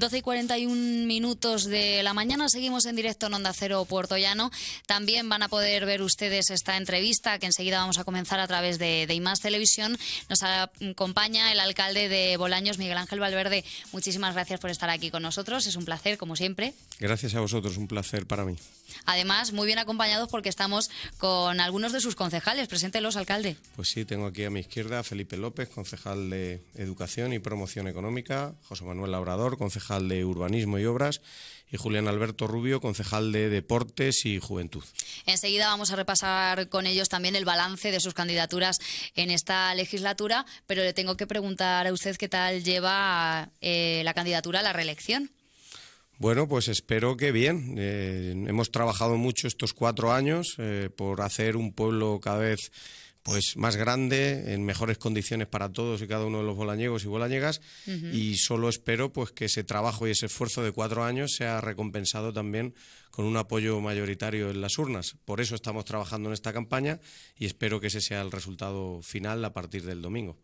12 y 41 minutos de la mañana. Seguimos en directo en Onda Cero Puerto Llano. También van a poder ver ustedes esta entrevista que enseguida vamos a comenzar a través de, de IMAS Televisión. Nos acompaña el alcalde de Bolaños, Miguel Ángel Valverde. Muchísimas gracias por estar aquí con nosotros. Es un placer, como siempre. Gracias a vosotros, un placer para mí. Además, muy bien acompañados porque estamos con algunos de sus concejales. Preséntelos, alcalde. Pues sí, tengo aquí a mi izquierda a Felipe López, concejal de Educación y Promoción Económica, José Manuel Labrador, concejal de Urbanismo y Obras, y Julián Alberto Rubio, concejal de Deportes y Juventud. Enseguida vamos a repasar con ellos también el balance de sus candidaturas en esta legislatura, pero le tengo que preguntar a usted qué tal lleva eh, la candidatura a la reelección. Bueno, pues espero que bien. Eh, hemos trabajado mucho estos cuatro años eh, por hacer un pueblo cada vez pues más grande, en mejores condiciones para todos y cada uno de los bolañegos y bolañegas. Y solo espero pues que ese trabajo y ese esfuerzo de cuatro años sea recompensado también con un apoyo mayoritario en las urnas. Por eso estamos trabajando en esta campaña y espero que ese sea el resultado final a partir del domingo.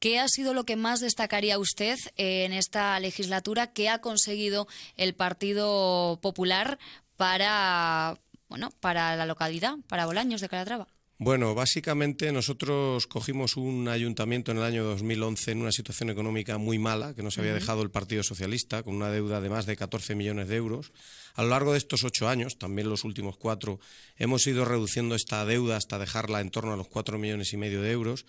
¿Qué ha sido lo que más destacaría usted eh, en esta legislatura? ¿Qué ha conseguido el Partido Popular para, bueno, para la localidad, para Bolaños de Calatrava? Bueno, básicamente nosotros cogimos un ayuntamiento en el año 2011 en una situación económica muy mala que nos había dejado el Partido Socialista, con una deuda de más de 14 millones de euros. A lo largo de estos ocho años, también los últimos cuatro, hemos ido reduciendo esta deuda hasta dejarla en torno a los cuatro millones y medio de euros.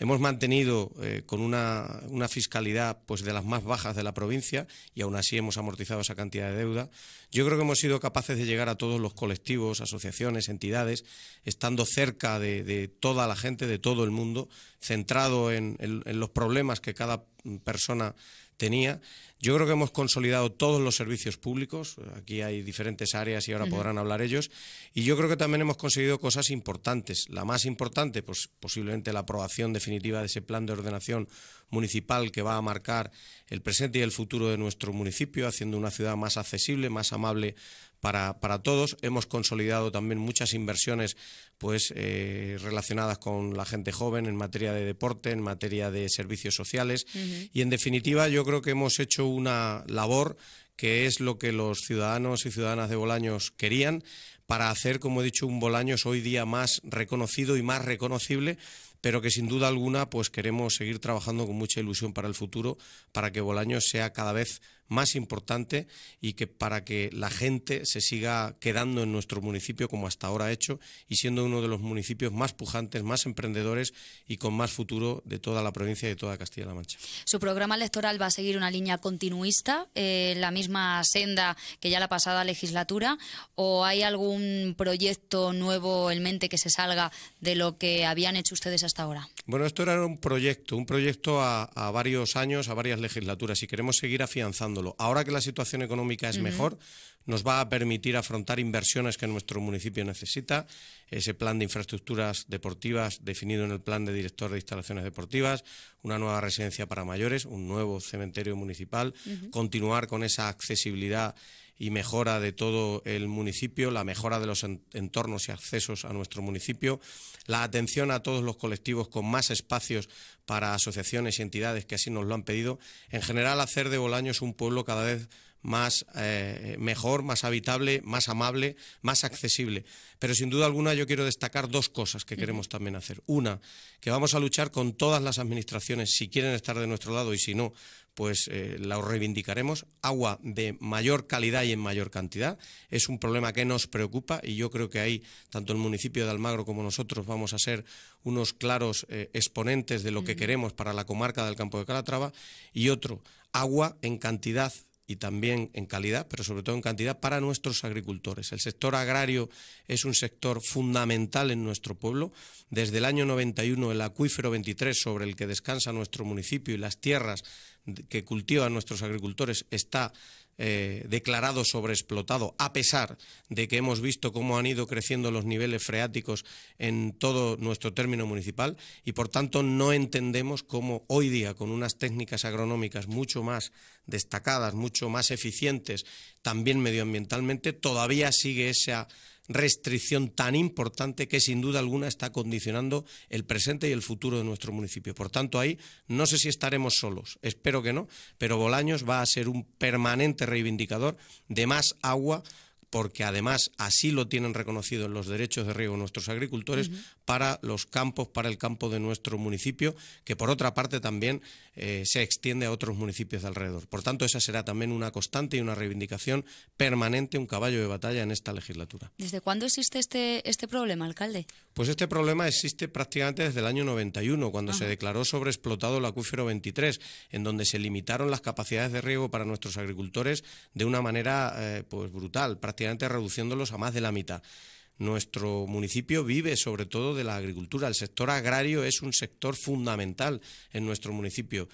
Hemos mantenido eh, con una, fiscalidad pues, de las más bajas de la provincia y aún así hemos amortizado esa cantidad de deuda. Yo creo que hemos sido capaces de llegar a todos los colectivos, asociaciones, entidades, estando cerca de, toda la gente, de todo el mundo, centrado en los problemas que cada persona tenía. Yo creo que hemos consolidado todos los servicios públicos, aquí hay diferentes áreas y ahora podrán hablar ellos, y yo creo que también hemos conseguido cosas importantes. La más importante, pues posiblemente la aprobación definitiva de ese plan de ordenación municipal que va a marcar el presente y el futuro de nuestro municipio, haciendo una ciudad más accesible, más amable para, para, todos. Hemos consolidado también muchas inversiones pues, eh, relacionadas con la gente joven en materia de deporte, en materia de servicios sociales y en definitiva yo creo que hemos hecho una labor que es lo que los ciudadanos y ciudadanas de Bolaños querían para hacer, como he dicho, un Bolaños hoy día más reconocido y más reconocible, pero que sin duda alguna pues queremos seguir trabajando con mucha ilusión para el futuro, para que Bolaños sea cada vez más importante y que para que la gente se siga quedando en nuestro municipio como hasta ahora ha hecho y siendo uno de los municipios más pujantes, más emprendedores y con más futuro de toda la provincia y de toda Castilla-La Mancha. Su programa electoral va a seguir una línea continuista, eh, la misma senda que ya la pasada legislatura, o hay algún proyecto nuevo en mente que se salga de lo que habían hecho ustedes hasta ahora? Bueno, esto era un proyecto, un proyecto a, a varios años, a varias legislaturas y queremos seguir afianzando Ahora que la situación económica es mejor, nos va a permitir afrontar inversiones que nuestro municipio necesita, ese plan de infraestructuras deportivas definido en el plan de director de instalaciones deportivas, una nueva residencia para mayores, un nuevo cementerio municipal, continuar con esa accesibilidad y mejora de todo el municipio, la mejora de los entornos y accesos a nuestro municipio, la atención a todos los colectivos con más espacios para asociaciones y entidades que así nos lo han pedido. En general, hacer de Bolaños un pueblo cada vez más eh, mejor, más habitable, más amable, más accesible. Pero sin duda alguna yo quiero destacar dos cosas que queremos también hacer. Una, que vamos a luchar con todas las administraciones, si quieren estar de nuestro lado y si no, pues eh, la reivindicaremos. Agua de mayor calidad y en mayor cantidad. Es un problema que nos preocupa y yo creo que ahí tanto el municipio de Almagro como nosotros vamos a ser unos claros eh, exponentes de lo que queremos para la comarca del Campo de Calatrava. Y otro, agua en cantidad y también en calidad, pero sobre todo en cantidad para nuestros agricultores. El sector agrario es un sector fundamental en nuestro pueblo. Desde el año 91 el acuífero 23 sobre el que descansa nuestro municipio y las tierras que cultiva nuestros agricultores está eh, declarado sobreexplotado, a pesar de que hemos visto cómo han ido creciendo los niveles freáticos en todo nuestro término municipal y por tanto no entendemos cómo hoy día con unas técnicas agronómicas mucho más destacadas, mucho más eficientes, también medioambientalmente, todavía sigue esa restricción tan importante que sin duda alguna está condicionando el presente y el futuro de nuestro municipio. Por tanto, ahí no sé si estaremos solos, espero que no, pero Bolaños va a ser un permanente reivindicador de más agua porque además así lo tienen reconocido en los derechos de riego nuestros agricultores, para los campos, para el campo de nuestro municipio, que por otra parte también eh, se extiende a otros municipios de alrededor. Por tanto, esa será también una constante y una reivindicación permanente, un caballo de batalla en esta legislatura. ¿Desde cuándo existe este, este problema, alcalde? Pues este problema existe prácticamente desde el año 91, cuando se declaró sobreexplotado el acuífero 23, en donde se limitaron las capacidades de riego para nuestros agricultores de una manera eh, pues brutal, prácticamente reduciéndolos a más de la mitad. Nuestro municipio vive sobre todo de la agricultura. El sector agrario es un sector fundamental en nuestro municipio.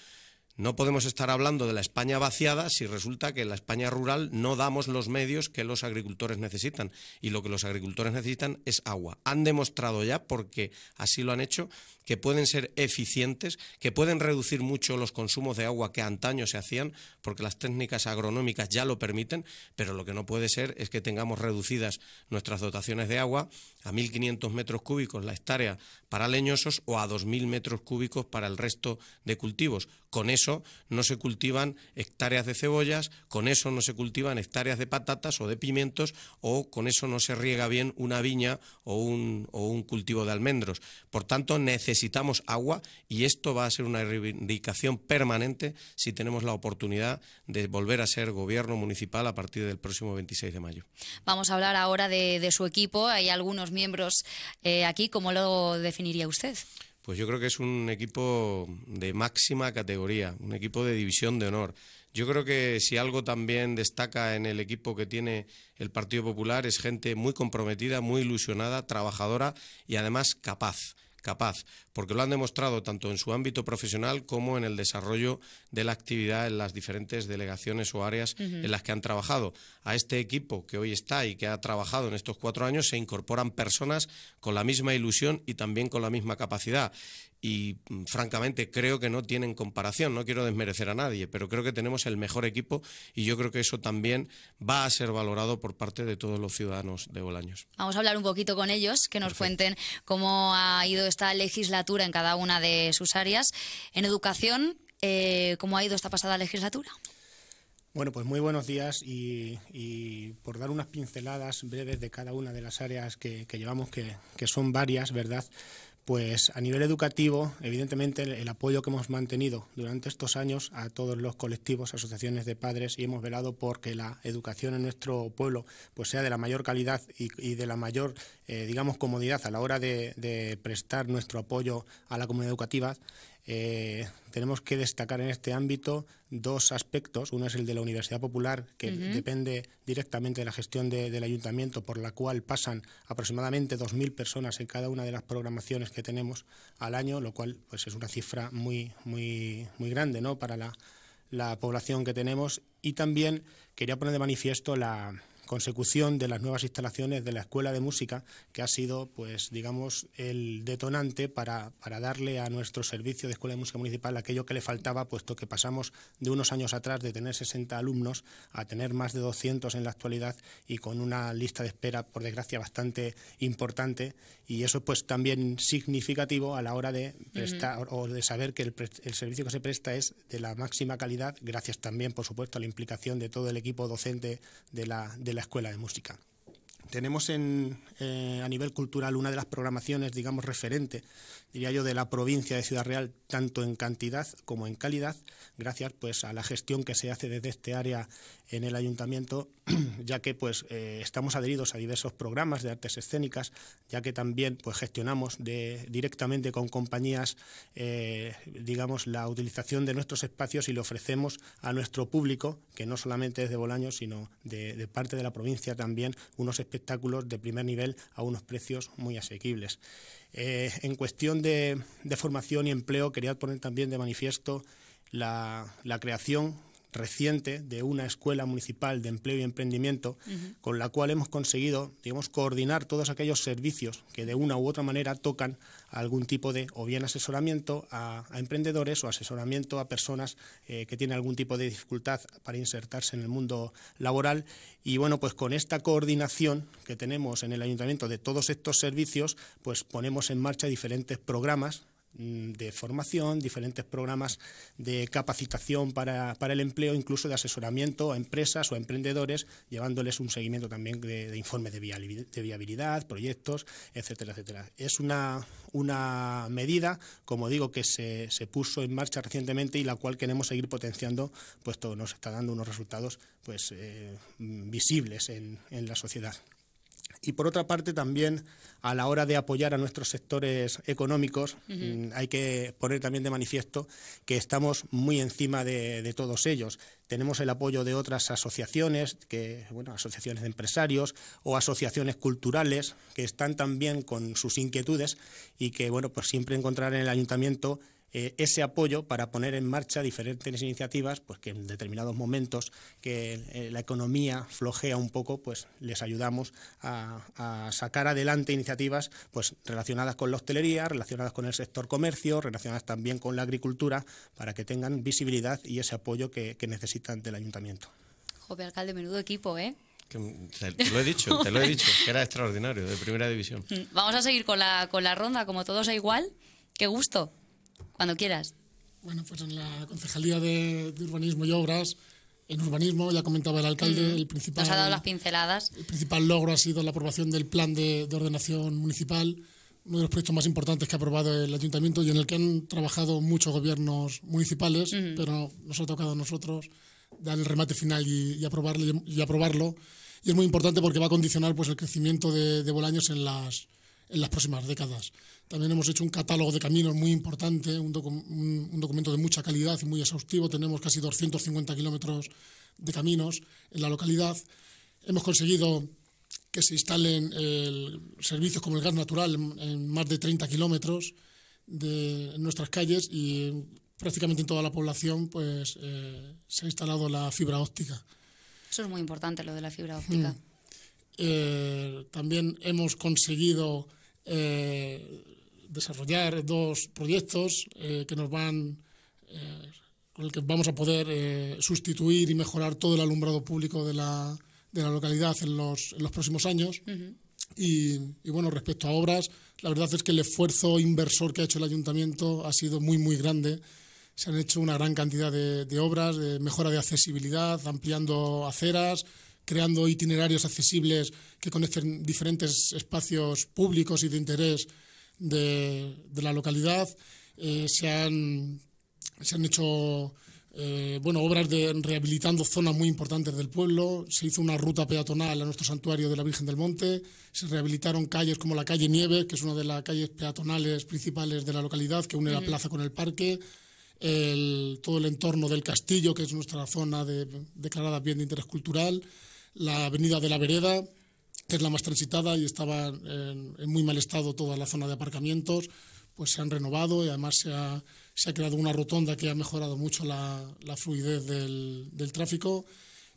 No podemos estar hablando de la España vaciada si resulta que en la España rural no damos los medios que los agricultores necesitan. Y lo que los agricultores necesitan es agua. Han demostrado ya, porque así lo han hecho, que pueden ser eficientes, que pueden reducir mucho los consumos de agua que antaño se hacían, porque las técnicas agronómicas ya lo permiten, pero lo que no puede ser es que tengamos reducidas nuestras dotaciones de agua a 1.500 metros cúbicos la hectárea para leñosos o a 2.000 metros cúbicos para el resto de cultivos. Con eso no se cultivan hectáreas de cebollas, con eso no se cultivan hectáreas de patatas o de pimientos, o con eso no se riega bien una viña o un, o un cultivo de almendros. Por tanto, necesitamos necesitamos agua y esto va a ser una reivindicación permanente si tenemos la oportunidad de volver a ser gobierno municipal a partir del próximo 26 de mayo. Vamos a hablar ahora de, su equipo. Hay algunos miembros eh, aquí. ¿Cómo lo definiría usted? Pues yo creo que es un equipo de máxima categoría, un equipo de división de honor. Yo creo que si algo también destaca en el equipo que tiene el Partido Popular es gente muy comprometida, muy ilusionada, trabajadora y además capaz capaz, porque lo han demostrado tanto en su ámbito profesional como en el desarrollo de la actividad en las diferentes delegaciones o áreas en las que han trabajado. A este equipo que hoy está y que ha trabajado en estos cuatro años se incorporan personas con la misma ilusión y también con la misma capacidad y mm, francamente creo que no tienen comparación, no quiero desmerecer a nadie, pero creo que tenemos el mejor equipo y yo creo que eso también va a ser valorado por parte de todos los ciudadanos de Bolaños. Vamos a hablar un poquito con ellos, que nos cuenten cómo ha ido esta legislatura en cada una de sus áreas. En educación, eh, ¿cómo ha ido esta pasada legislatura? Bueno, pues muy buenos días y, por dar unas pinceladas breves de cada una de las áreas que, llevamos, que son varias, ¿verdad? Pues a nivel educativo, evidentemente el, apoyo que hemos mantenido durante estos años a todos los colectivos, asociaciones de padres y hemos velado porque la educación en nuestro pueblo pues, sea de la mayor calidad y, de la mayor, eh, digamos, comodidad a la hora de prestar nuestro apoyo a la comunidad educativa. Eh, tenemos que destacar en este ámbito dos aspectos. Uno es el de la Universidad Popular, que depende directamente de la gestión del ayuntamiento, por la cual pasan aproximadamente 2.000 personas en cada una de las programaciones que tenemos al año, lo cual pues, es una cifra muy, muy, muy grande ¿no? para la población que tenemos. Y también quería poner de manifiesto la consecución de las nuevas instalaciones de la Escuela de Música, que ha sido, pues, digamos, el detonante para, darle a nuestro servicio de Escuela de Música Municipal aquello que le faltaba, puesto que pasamos de unos años atrás de tener 60 alumnos a tener más de 200 en la actualidad y con una lista de espera, por desgracia, bastante importante. Y eso, pues, también significativo a la hora de prestar o de saber que el, servicio que se presta es de la máxima calidad, gracias también, por supuesto, a la implicación de todo el equipo docente de la, la escuela de música. Tenemos en, eh, a nivel cultural una de las programaciones, digamos, referente, diría yo, de la provincia de Ciudad Real, tanto en cantidad como en calidad, gracias pues a la gestión que se hace desde este área en el ayuntamiento, ya que pues eh, estamos adheridos a diversos programas de artes escénicas, ya que también pues gestionamos de, directamente con compañías, eh, digamos, la utilización de nuestros espacios y le ofrecemos a nuestro público, que no solamente es de Bolaño, sino de, de parte de la provincia también, unos espacios espectáculos de primer nivel a unos precios muy asequibles. Eh, en cuestión de, formación y empleo, quería poner también de manifiesto la creación reciente de una escuela municipal de empleo y emprendimiento con la cual hemos conseguido, digamos, coordinar todos aquellos servicios que de una u otra manera tocan algún tipo de, o bien asesoramiento a, emprendedores o asesoramiento a personas eh, que tienen algún tipo de dificultad para insertarse en el mundo laboral. Y bueno, pues con esta coordinación que tenemos en el ayuntamiento de todos estos servicios, pues ponemos en marcha diferentes programas Mm, de formación, diferentes programas de capacitación para, el empleo, incluso de asesoramiento a empresas o a emprendedores, llevándoles un seguimiento también de, informes de viabilidad, proyectos, etcétera, etcétera. Es una, una medida, como digo, que se, se, puso en marcha recientemente y la cual queremos seguir potenciando, puesto que nos está dando unos resultados pues, eh, mm, visibles en, en la sociedad. Y por otra parte, también a la hora de apoyar a nuestros sectores económicos, mm, hay que poner también de manifiesto que estamos muy encima de, todos ellos. Tenemos el apoyo de otras asociaciones, que, bueno, asociaciones de empresarios o asociaciones culturales que están también con sus inquietudes y que bueno, pues siempre encontrar en el ayuntamiento eh, ese apoyo para poner en marcha diferentes iniciativas pues que en determinados momentos que eh, la economía flojea un poco, pues les ayudamos a, sacar adelante iniciativas pues relacionadas con la hostelería, relacionadas con el sector comercio, relacionadas también con la agricultura, para que tengan visibilidad y ese apoyo que, necesitan del ayuntamiento. Jove, alcalde, menudo equipo, ¿eh? te, lo he dicho, te lo he dicho, que era extraordinario, de primera división. Vamos a seguir con la, con la ronda, como todos a igual. Qué gusto. Cuando quieras. Bueno, pues en la Concejalía de, Urbanismo y Obras, en urbanismo, ya comentaba el alcalde, mm. el principal... Nos ha dado las pinceladas. El principal logro ha sido la aprobación del plan de, ordenación municipal, uno de los proyectos más importantes que ha aprobado el ayuntamiento y en el que han trabajado muchos gobiernos municipales, pero nos ha tocado a nosotros dar el remate final y, aprobarlo, y aprobarlo. Y es muy importante porque va a condicionar pues, el crecimiento de, de Bolaños en las, en las próximas décadas. También hemos hecho un catálogo de caminos muy importante, un, documento de mucha calidad y muy exhaustivo. Tenemos casi 250 kilómetros de caminos en la localidad. Hemos conseguido que se instalen servicios como el gas natural en, más de 30 kilómetros de nuestras calles y prácticamente en toda la población pues eh, se ha instalado la fibra óptica. Eso es muy importante, lo de la fibra óptica. Mm. Eh, también hemos conseguido eh, desarrollar dos proyectos eh, que nos van eh, con el que vamos a poder sustituir y mejorar todo el alumbrado público de la, localidad en los, próximos años. y, bueno, respecto a obras, la verdad es que el esfuerzo inversor que ha hecho el ayuntamiento ha sido muy, muy grande. Se han hecho una gran cantidad de, de obras, de mejora de accesibilidad, ampliando aceras, creando itinerarios accesibles que conecten diferentes espacios públicos y de interés de, la localidad. Eh, se, han, hecho eh, bueno, obras de rehabilitando zonas muy importantes del pueblo, se hizo una ruta peatonal a nuestro santuario de la Virgen del Monte, se rehabilitaron calles como la calle Nieve, que es una de las calles peatonales principales de la localidad, que une la plaza con el parque, todo el entorno del castillo, que es nuestra zona declarada bien de interés cultural, la avenida de la Vereda, que es la más transitada y estaba en, muy mal estado toda la zona de aparcamientos, pues se han renovado y además se ha, creado una rotonda que ha mejorado mucho la, fluidez del, tráfico.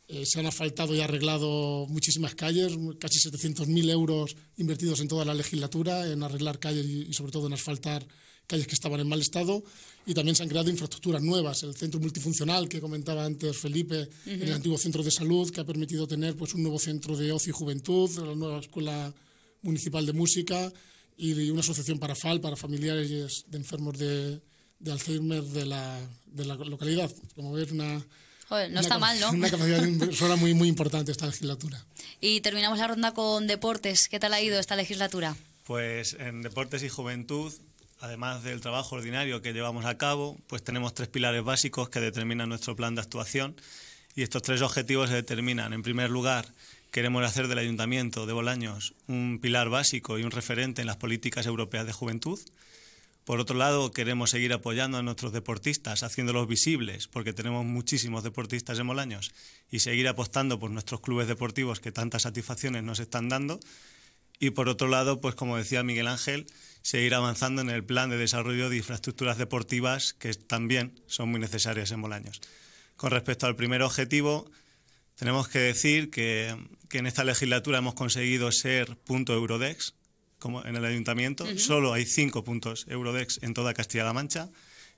Eh, se han asfaltado y arreglado muchísimas calles, casi 700.000 euros invertidos en toda la legislatura, en arreglar calles y sobre todo en asfaltar calles que estaban en mal estado y también se han creado infraestructuras nuevas. El centro multifuncional que comentaba antes Felipe, el antiguo centro de salud, que ha permitido tener pues, un nuevo centro de ocio y juventud, la nueva escuela municipal de música y una asociación para FAL, para familiares de enfermos de, de Alzheimer de la, de la localidad. Como ves, una, no está mal, ¿no? Una capacidad inversora muy, muy importante esta legislatura. Y terminamos la ronda con deportes. ¿Qué tal ha ido esta legislatura? Pues en deportes y juventud Además del trabajo ordinario que llevamos a cabo, pues tenemos tres pilares básicos que determinan nuestro plan de actuación y estos tres objetivos se determinan. En primer lugar, queremos hacer del Ayuntamiento de Bolaños un pilar básico y un referente en las políticas europeas de juventud. Por otro lado, queremos seguir apoyando a nuestros deportistas, haciéndolos visibles, porque tenemos muchísimos deportistas en Bolaños, y seguir apostando por nuestros clubes deportivos que tantas satisfacciones nos están dando. Y por otro lado, pues como decía Miguel Ángel, seguir avanzando en el plan de desarrollo de infraestructuras deportivas que también son muy necesarias en Bolaños. Con respecto al primer objetivo, tenemos que decir que, en esta legislatura hemos conseguido ser punto Eurodex, como en el ayuntamiento. Solo hay cinco puntos Eurodex en toda Castilla-La Mancha.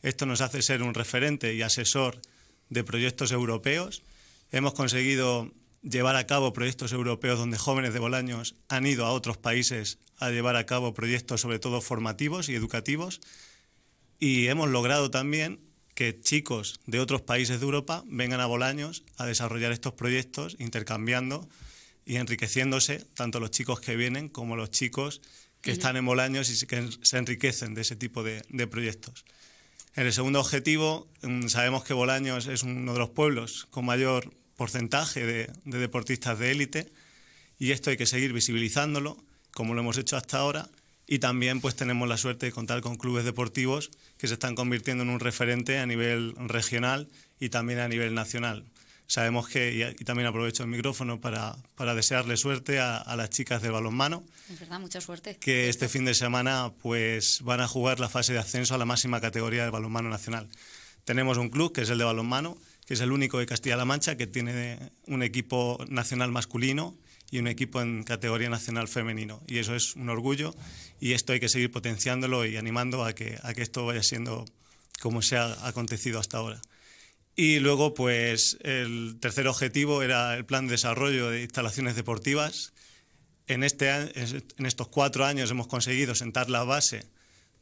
Esto nos hace ser un referente y asesor de proyectos europeos. Hemos conseguido llevar a cabo proyectos europeos donde jóvenes de Bolaños han ido a otros países a llevar a cabo proyectos sobre todo formativos y educativos y hemos logrado también que chicos de otros países de Europa vengan a Bolaños a desarrollar estos proyectos intercambiando y enriqueciéndose tanto los chicos que vienen como los chicos que están en Bolaños y que se enriquecen de ese tipo de, proyectos. En el segundo objetivo, mm, sabemos que Bolaños es uno de los pueblos con mayor porcentaje de, deportistas de élite y esto hay que seguir visibilizándolo, como lo hemos hecho hasta ahora, y también pues tenemos la suerte de contar con clubes deportivos que se están convirtiendo en un referente a nivel regional y también a nivel nacional. Sabemos que, y, también aprovecho el micrófono para, para desearle suerte a, las chicas de balonmano. mucha suerte. Que este fin de semana pues van a jugar la fase de ascenso a la máxima categoría del balonmano nacional. Tenemos un club que es el de balonmano, es el único de Castilla-La Mancha que tiene un equipo nacional masculino y un equipo en categoría nacional femenino. Y eso es un orgullo y esto hay que seguir potenciándolo y animando a que, a que esto vaya siendo como se ha acontecido hasta ahora. Y luego, pues el tercer objetivo era el plan de desarrollo de instalaciones deportivas. En, este en estos cuatro años hemos conseguido sentar la base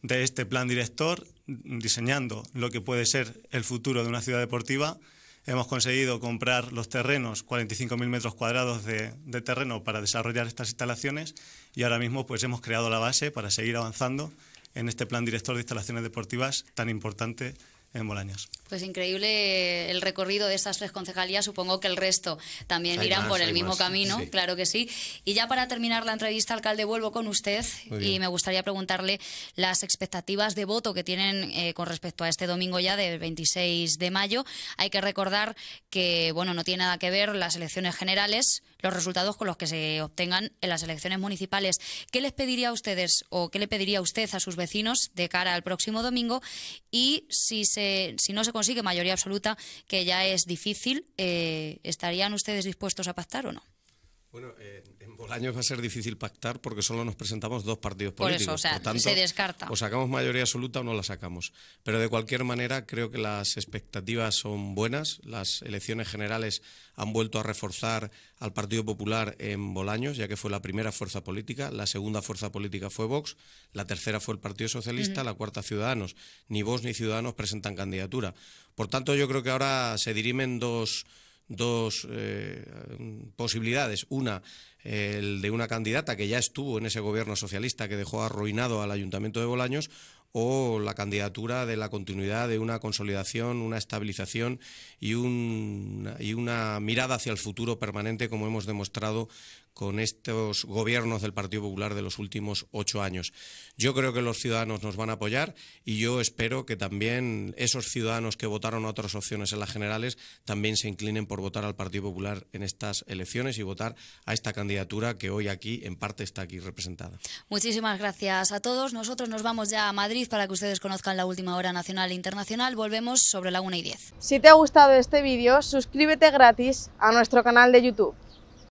de este plan director, diseñando lo que puede ser el futuro de una ciudad deportiva Hemos conseguido comprar los terrenos, 45.000 metros cuadrados de, de, terreno para desarrollar estas instalaciones y ahora mismo pues hemos creado la base para seguir avanzando en este plan director de instalaciones deportivas tan importante en Bolaños. Pues increíble el recorrido de estas tres concejalías. Supongo que el resto también irán por el mismo camino, claro que sí. Y ya para terminar la entrevista, alcalde, vuelvo con usted y me gustaría preguntarle las expectativas de voto que tienen eh, con respecto a este domingo ya del 26 de mayo. Hay que recordar que, bueno, no tiene nada que ver las elecciones generales, los resultados con los que se obtengan en las elecciones municipales. ¿Qué les pediría a ustedes o qué le pediría usted a sus vecinos de cara al próximo domingo? Y si, si no se consigue mayoría absoluta, que ya es difícil, eh, ¿estarían ustedes dispuestos a pactar o no? Bueno, eh, Bolaños va a ser difícil pactar porque solo nos presentamos dos partidos políticos. Por eso, o sea, se descarta. O sacamos mayoría absoluta o no la sacamos. Pero de cualquier manera, creo que las expectativas son buenas. Las elecciones generales han vuelto a reforzar al Partido Popular en Bolaños, ya que fue la primera fuerza política, la segunda fuerza política fue Vox, la tercera fue el Partido Socialista, la cuarta Ciudadanos. Ni Vox ni Ciudadanos presentan candidatura. Por tanto, yo creo que ahora se dirimen dos dos eh, posibilidades. Una, el de una candidata que ya estuvo en ese gobierno socialista que dejó arruinado al ayuntamiento de Bolaños, o la candidatura de la continuidad de una consolidación, una estabilización y, un, y una mirada hacia el futuro permanente, como hemos demostrado con estos gobiernos del Partido Popular de los últimos ocho años. Yo creo que los ciudadanos nos van a apoyar y yo espero que también esos ciudadanos que votaron a otras opciones en las generales también se inclinen por votar al Partido Popular en estas elecciones y votar a esta candidatura que hoy aquí en parte está aquí representada. Muchísimas gracias a todos. Nosotros nos vamos ya a Madrid para que ustedes conozcan la última hora nacional e internacional. Volvemos sobre la 1 y 10. Si te ha gustado este vídeo, suscríbete gratis a nuestro canal de YouTube.